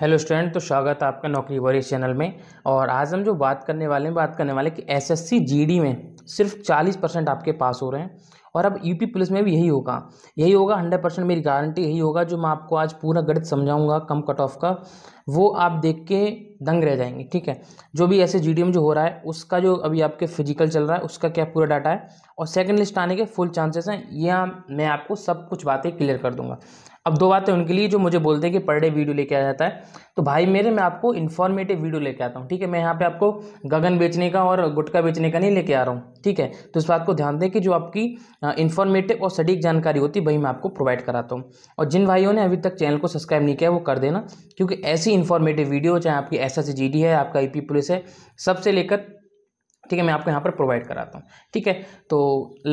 hello student तो स्वागत है आपका नौकरी वरी चैनल में और आज हम जो बात करने वाले हैं बात करने वाले कि एसएससी जीडी में सिर्फ 40 परसेंट आपके पास हो रहे हैं और अब यूपी पुलिस में भी यही होगा यही होगा 100 परसेंट मेरी गारंटी यही होगा जो मैं आपको आज पूरा गणित समझाऊंगा कम कट ऑफ का वो आप देख के दंग रह जाएंगे ठीक है जो भी ऐसे जी में जो हो रहा है उसका जो अभी आपके फिजिकल चल रहा है उसका क्या पूरा डाटा है और सेकेंड लिस्ट आने के फुल चांसेस हैं यह मैं आपको सब कुछ बातें क्लियर कर दूंगा अब दो बातें उनके लिए जो मुझे बोलते हैं कि पर डे वीडियो लेके आ जाता है तो भाई मेरे मैं आपको इन्फॉर्मेटिव वीडियो लेके आता हूँ ठीक है मैं यहाँ पे आपको गगन बेचने का और गुटखा बेचने का नहीं लेके आ रहा हूँ ठीक है तो इस बात को ध्यान दें कि जो आपकी इन्फॉर्मेटिव और सटीक जानकारी होती है वही मैं आपको प्रोवाइड कराता हूँ और जिन भाइयों ने अभी तक चैनल को सब्सक्राइब नहीं किया वो कर देना क्योंकि ऐसी इन्फॉर्मेटिव वीडियो चाहे आपकी एस एस है आपका आई पुलिस है सबसे लेकर ठीक है मैं आपको यहाँ पर प्रोवाइड कराता हूँ ठीक है तो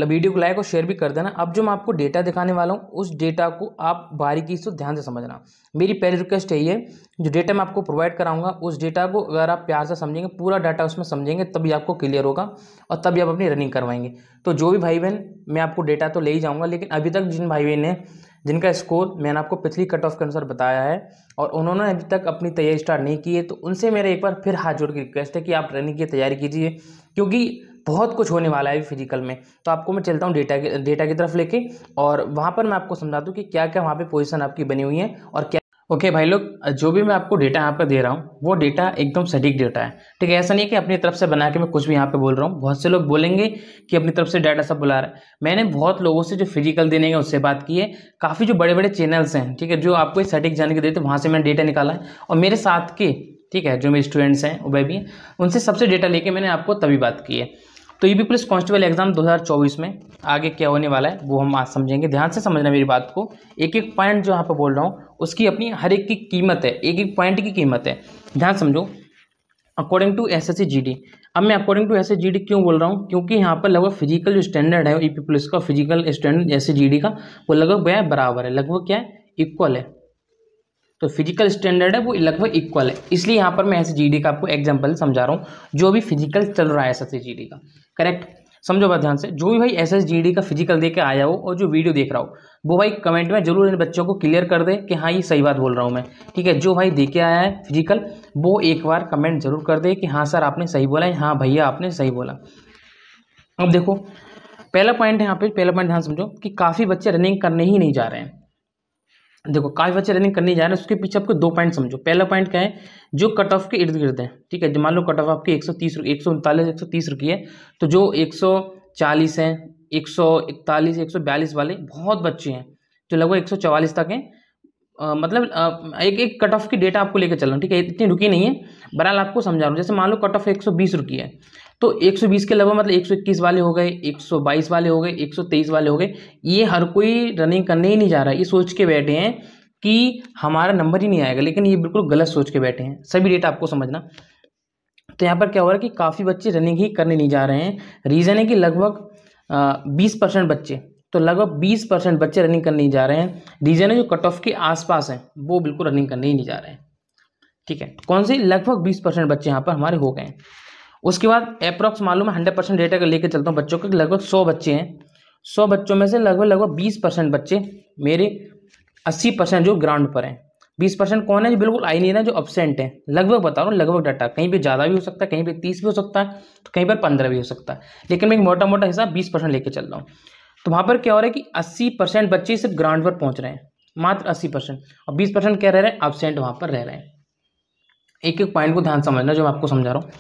वीडियो को लाइक और शेयर भी कर देना अब जो मैं आपको डेटा दिखाने वाला हूँ उस डेटा को आप बारीकी से ध्यान से समझना मेरी पहली रिक्वेस्ट यही है जो डेटा मैं आपको प्रोवाइड कराऊंगा उस डेटा को अगर आप प्यार से समझेंगे पूरा डाटा उसमें समझेंगे तभी आपको क्लियर होगा और तभी आप अपनी रनिंग करवाएंगे तो जो भी भाई बहन मैं आपको डेटा तो ले ही जाऊँगा लेकिन अभी तक जिन भाई बहन ने जिनका स्कोर मैंने आपको पिछली कट ऑफ के अनुसार बताया है और उन्होंने अभी तक अपनी तैयारी स्टार्ट नहीं की है तो उनसे मेरे एक बार फिर हाथ जोड़ के रिक्वेस्ट है कि आप रनिंग की तैयारी कीजिए क्योंकि बहुत कुछ होने वाला है फिजिकल में तो आपको मैं चलता हूँ डेटा डेटा की तरफ लेके और वहाँ पर मैं आपको समझा दूँ कि क्या क्या वहाँ पर पोजिशन आपकी बनी हुई है और क्या ओके okay, भाई लोग जो भी मैं आपको डेटा यहाँ पर दे रहा हूँ वो डेटा एकदम सटीक डेटा है ठीक है ऐसा नहीं है कि अपनी तरफ से बना के मैं कुछ भी यहाँ पे बोल रहा हूँ बहुत से लोग बोलेंगे कि अपनी तरफ से डाटा सब बुला रहा है मैंने बहुत लोगों से जो फिजिकल देने हैं उससे बात की है काफ़ी जो बड़े बड़े चैनल्स हैं ठीक है जो आपको सटीक जानकारी देते वहाँ से मैंने डेटा निकाला है और मेरे साथ के ठीक है जो मेरे स्टूडेंट्स हैं वह भी उनसे सबसे डेटा लेके मैंने आपको तभी बात की है तो यूपी पुलिस कांस्टेबल एग्जाम 2024 में आगे क्या होने वाला है वो हम आज समझेंगे ध्यान से समझना मेरी बात को एक एक पॉइंट जो यहाँ पर बोल रहा हूँ उसकी अपनी हर एक की कीमत है एक एक पॉइंट की कीमत है ध्यान समझो अकॉर्डिंग टू एस एस अब मैं अकॉर्डिंग टू एस एस क्यों बोल रहा हूँ क्योंकि यहाँ पर लगभग फिजिकल जो स्टैंडर्ड है ई e पुलिस का फिजिकल स्टैंडर्ड एस का वो लगभग बराबर है लगभग क्या है इक्वल है तो फिजिकल स्टैंडर्ड है वो लगभग इक्वल है इसलिए यहाँ पर मैं ऐसे जीडी का आपको एग्जाम्पल समझा रहा हूँ जो भी फिजिकल चल रहा है एस एस का करेक्ट समझो बात ध्यान से जो भी भाई एस एस का फिजिकल दे के आया हो और जो वीडियो देख रहा हो वो भाई कमेंट में जरूर इन बच्चों को क्लियर कर दे कि हाँ ये सही बात बोल रहा हूँ मैं ठीक है जो भाई दे के आया है फिजिकल वो एक बार कमेंट जरूर कर दे कि हाँ सर आपने सही बोला है हाँ भैया आपने सही बोला अब देखो पहला पॉइंट है यहाँ पे पहला पॉइंट ध्यान समझो कि काफ़ी बच्चे रनिंग करने ही नहीं जा रहे हैं देखो काफ़ी बच्चे रनिंग करने जा रहे हैं उसके पीछे आपको दो पॉइंट समझो पहला पॉइंट क्या है जो कट ऑफ के इर्द गिर्द है ठीक है मान लो कट ऑफ आपकी एक सौ तीस एक सौ उनतालीस एक सौ तीस रुकी है तो जो एक सौ चालीस है एक सौ इकतालीस एक सौ बयालीस वाले बहुत बच्चे हैं जो लगभग एक सौ चवालीस तक हैं मतलब आ, एक एक कट ऑफ की डेटा आपको लेकर चल रहा हूँ ठीक है इतनी रुकी नहीं है बहरहाल आपको समझा रहा हूँ जैसे मान लो कट ऑफ एक सौ बीस रुकी है तो 120 के लगभग मतलब 121 वाले हो गए 122 वाले हो गए 123 वाले हो गए ये हर कोई रनिंग करने ही नहीं जा रहा ये सोच के बैठे हैं कि हमारा नंबर ही नहीं आएगा लेकिन ये बिल्कुल गलत सोच के बैठे हैं सभी डेटा आपको समझना तो यहाँ पर क्या हो रहा है कि काफ़ी बच्चे रनिंग ही करने नहीं जा रहे हैं रीज़न है कि लगभग बीस परसेंट बच्चे तो लगभग बीस परसेंट बच्चे रनिंग करने नहीं जा रहे हैं रीज़न है जो कट ऑफ के आसपास हैं वो बिल्कुल रनिंग करने ही नहीं जा रहे हैं ठीक है कौन से लगभग बीस परसेंट बच्चे यहाँ पर हमारे हो गए हैं उसके बाद अप्रॉक्स मालूम है हंड्रेड परसेंट डेटा लेकर चलता हूँ बच्चों के लगभग सौ बच्चे हैं सौ बच्चों में से लगभग लगभग बीस परसेंट बच्चे मेरे अस्सी परसेंट जो ग्राउंड पर हैं बीस परसेंट कौन है जो बिल्कुल आई नहीं रहा जो अपसेंट है लगभग बता रहा हूँ लगभग डाटा कहीं पे ज़्यादा भी हो सकता है कहीं पे तीस भी हो सकता है तो कहीं पर पंद्रह भी हो सकता है लेकिन मैं एक मोटा मोटा हिसाब बीस परसेंट लेकर चल रहा हूँ तो वहाँ पर क्या हो रहा है कि अस्सी परसेंट बच्चे सिर्फ ग्राउंड पर पहुँच रहे हैं मात्र अस्सी परसेंट और बीस परसेंट क्या रह रहे हैं अपसेंट वहाँ पर रह रहे हैं एक एक पॉइंट को ध्यान समझना जो मैं आपको समझा रहा हूँ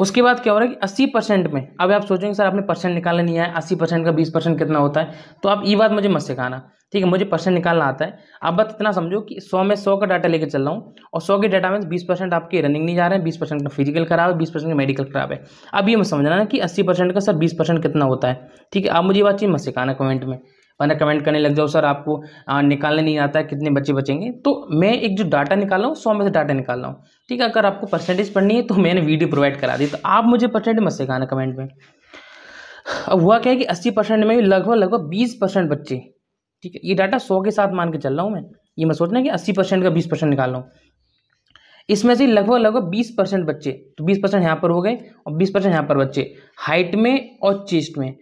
उसके बाद क्या हो रहा है कि अस्सी परसेंट में अब आप सोचेंगे सर आपने परसेंट निकालना नहीं है अस्सी परसेंट का बीस परसेंट कितना होता है तो आप ये बात मुझे मत सिखाना ठीक है मुझे परसेंट निकालना आता है आप बस इतना समझो कि सौ में सौ का डाटा लेकर चल रहा हूँ और सौ के डाटा में बीस परसेंट आपके रनिंग नहीं जा रहे हैं बीस परसेंट का फिजिकल खराब है बीस परसेंट का मेडिकल खराब है अब ये मैं समझना ना कि अस्सी परसेंट का सर बीस परसेंट कितना होता है ठीक है आप मुझे ये बात चीज़ मत सिखाना कमेंट में वरना कमेंट करने लग जाओ सर आपको निकालने नहीं आता है कितने बच्चे बचेंगे तो मैं एक जो डाटा निकाल रहा हूँ सौ में से डाटा निकाल रहा हूँ ठीक है अगर आपको परसेंटेज पढ़नी है तो मैंने वीडियो प्रोवाइड करा दी तो आप मुझे परसेंटेज मत सिखाना कमेंट में अब हुआ क्या है कि अस्सी परसेंट में लगभग लगभग बीस परसेंट बच्चे ठीक है ये डाटा सौ के साथ मान के चल रहा हूँ मैं ये मैं सोचना कि अस्सी परसेंट का बीस परसेंट निकाल रहा इसमें से लगभग लगभग बीस परसेंट बच्चे तो बीस परसेंट यहाँ पर हो गए और बीस परसेंट यहाँ पर बच्चे हाइट में और चेस्ट में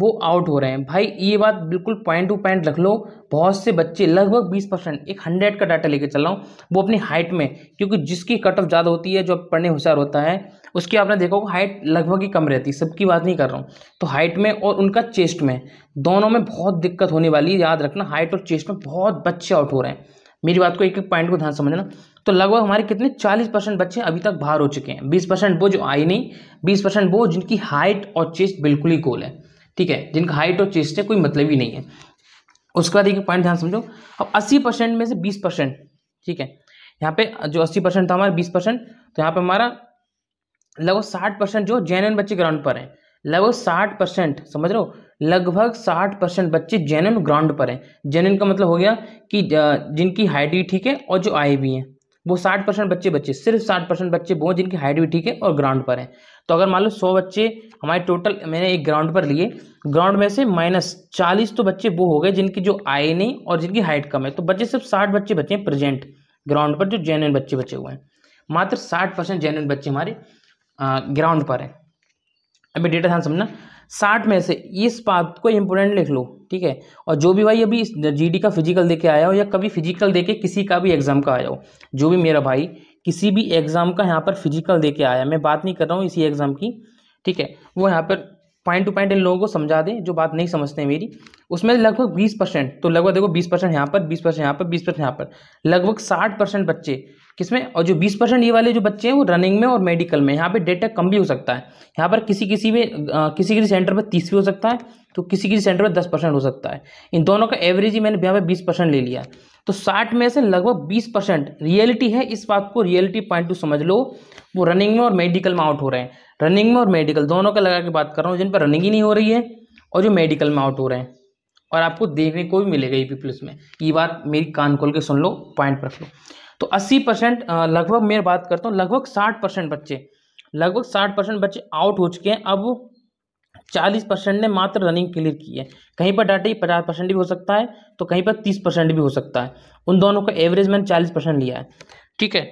वो आउट हो रहे हैं भाई ये बात बिल्कुल पॉइंट टू पॉइंट रख लो बहुत से बच्चे लगभग बीस परसेंट एक हंड्रेड का डाटा लेके चल रहा हूँ वो अपनी हाइट में क्योंकि जिसकी कट ऑफ ज़्यादा होती है जो पढ़ने होशियार होता है उसकी आपने देखा होगा हाइट लगभग ही कम रहती है सबकी बात नहीं कर रहा हूँ तो हाइट में और उनका चेस्ट में दोनों में बहुत दिक्कत होने वाली है याद रखना हाइट और चेस्ट में बहुत बच्चे आउट हो रहे हैं मेरी बात को एक एक पॉइंट को ध्यान समझना तो लगभग हमारे कितने 40 परसेंट बच्चे अभी तक बाहर हो चुके हैं 20 परसेंट वो जो आई नहीं 20 परसेंट वो जिनकी हाइट और चेस्ट बिल्कुल ही गोल है ठीक है जिनका हाइट और चेस्ट है कोई मतलब ही नहीं है उसके बाद एक पॉइंट ध्यान समझो अब अस्सी परसेंट में से बीस परसेंट ठीक है यहाँ पे जो अस्सी परसेंट था हमारा बीस परसेंट तो यहाँ पे हमारा लगभग साठ परसेंट जो जैनन बच्चे ग्राउंड पर हैं लगभग साठ परसेंट समझ रहे हो लगभग साठ परसेंट बच्चे जेनन ग्राउंड पर हैं जेनन का मतलब हो गया कि जिनकी हाइट भी ठीक है और जो आए भी हैं वो साठ परसेंट बच्चे बच्चे सिर्फ साठ परसेंट बच्चे वो जिनकी हाइट भी ठीक है और ग्राउंड पर है तो अगर मान लो सौ बच्चे हमारे टोटल मैंने एक ग्राउंड पर लिए ग्राउंड में से माइनस चालीस तो बच्चे वो हो गए जिनकी जो आए नहीं और जिनकी हाइट कम है तो बच्चे सिर्फ साठ बच्चे बचे हैं प्रेजेंट ग्राउंड पर जो जेन्यन बच्चे बचे हुए हैं मात्र साठ परसेंट बच्चे हमारे ग्राउंड पर हैं अभी डेटा ध्यान समझना साठ में से इस बात को इम्पोर्टेंट लिख लो ठीक है और जो भी भाई अभी जीडी का फिजिकल देके आया हो या कभी फिजिकल देके किसी का भी एग्जाम का आया हो जो भी मेरा भाई किसी भी एग्जाम का यहाँ पर फिजिकल देके आया मैं बात नहीं कर रहा हूँ इसी एग्जाम की ठीक है वो यहाँ पर पॉइंट टू पॉइंट इन लोगों को समझा दें जो बात नहीं समझते हैं मेरी उसमें लगभग बीस परसेंट तो लगभग देखो बीस परसेंट यहाँ पर बीस परसेंट यहाँ पर बीस परसेंट यहाँ पर लगभग साठ परसेंट बच्चे किसमें और जो बीस परसेंट ये वाले जो बच्चे हैं वो रनिंग में और मेडिकल में यहाँ पे डेटा कम भी हो सकता है यहाँ पर किसी किसी में किसी किसी सेंटर पर तीस भी हो सकता है तो किसी किसी सेंटर पर दस परसेंट हो सकता है इन दोनों का एवरेज ही मैंने यहाँ पे बीस परसेंट ले लिया है तो साठ में से लगभग बीस परसेंट रियलिटी है इस बात को रियलिटी पॉइंट टू समझ लो वो रनिंग में और मेडिकल में आउट हो रहे हैं रनिंग में और मेडिकल दोनों का लगा के बात कर रहा हूँ जिन पर रनिंग ही नहीं हो रही है और जो मेडिकल में आउट हो रहे हैं और आपको देखने को भी मिलेगा ई पी में ये बात मेरी कान खोल के सुन लो पॉइंट रख लो तो 80 परसेंट लगभग मैं बात करता हूँ लगभग 60 परसेंट बच्चे लगभग 60 परसेंट बच्चे आउट हो चुके हैं अब 40 परसेंट ने मात्र रनिंग क्लियर की है कहीं पर डाटा पचास परसेंट भी हो सकता है तो कहीं पर 30 परसेंट भी हो सकता है उन दोनों का एवरेज मैंने चालीस परसेंट लिया है ठीक है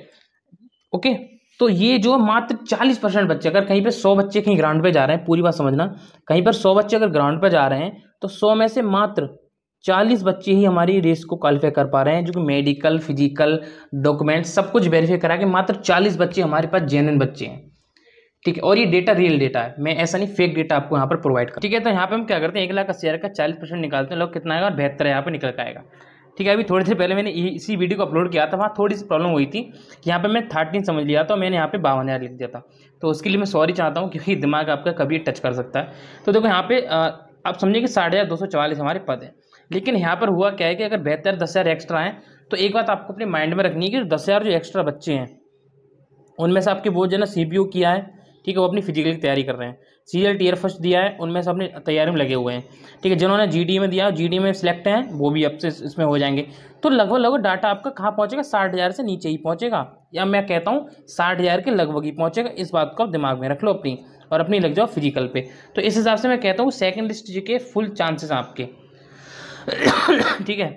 ओके तो ये जो मात्र चालीस परसेंट बच्चे अगर कहीं पर सौ बच्चे कहीं ग्राउंड पे जा रहे हैं पूरी बात समझना कहीं पर सौ बच्चे अगर ग्राउंड पर जा रहे हैं तो सौ में से मात्र चालीस बच्चे ही हमारी रेस को क्वालिफाई कर पा रहे हैं जो कि मेडिकल फिजिकल डॉक्यूमेंट सब कुछ वेरीफाई करा के मात्र चालीस बच्चे हमारे पास जेनवन बच्चे हैं ठीक है और ये डेटा रियल डेटा है मैं ऐसा नहीं फेक डेटा आपको यहाँ पर प्रोवाइड कर ठीक है तो यहाँ पे हम क्या करते हैं एक लाख अस्सी हज़ार का चालीस परसेंट निकालते हैं लोग कितना आएगा और बेहतर यहाँ पे निकल आएगा ठीक है अभी थोड़ी देर पहले मैंने इसी वीडियो को अपलोड किया था वहाँ थोड़ी सी प्रॉब्लम हुई थी यहाँ पर मैं थर्टीन समझ लिया था मैंने यहाँ पे बावन हज़ार लिख दिया था तो उसके लिए मैं सॉरी चाहता हूँ क्योंकि दिमाग आपका कभी टच कर सकता है तो देखो यहाँ पे आप समझिए कि साढ़े हज़ार दो सौ हमारे पद है लेकिन यहाँ पर हुआ क्या है कि अगर बेहतर दस हज़ार एक्स्ट्रा हैं तो एक बात आपको अपने माइंड में रखनी है कि दस हज़ार जो एक्स्ट्रा बच्चे हैं उनमें से आपके बोझ जो है ना सी किया है ठीक है वो अपनी फिजिकल की तैयारी कर रहे हैं सी एल टी फर्स्ट दिया है उनमें से अपनी तैयारी में लगे हुए हैं ठीक है जिन्होंने जी डी में दिया जी डी में सेलेक्ट हैं वो भी अब से इसमें हो जाएंगे तो लगभग लगभग डाटा आपका कहाँ पहुँचेगा साठ हज़ार से नीचे ही पहुँचेगा या मैं कहता हूँ साठ हज़ार के लगभग ही पहुँचेगा इस बात को आप दिमाग में रख लो अपनी और अपनी लग जाओ फिजिकल पे तो इस हिसाब से मैं कहता हूँ सेकेंड लिस्ट जी के फुल चांसेस आपके ठीक है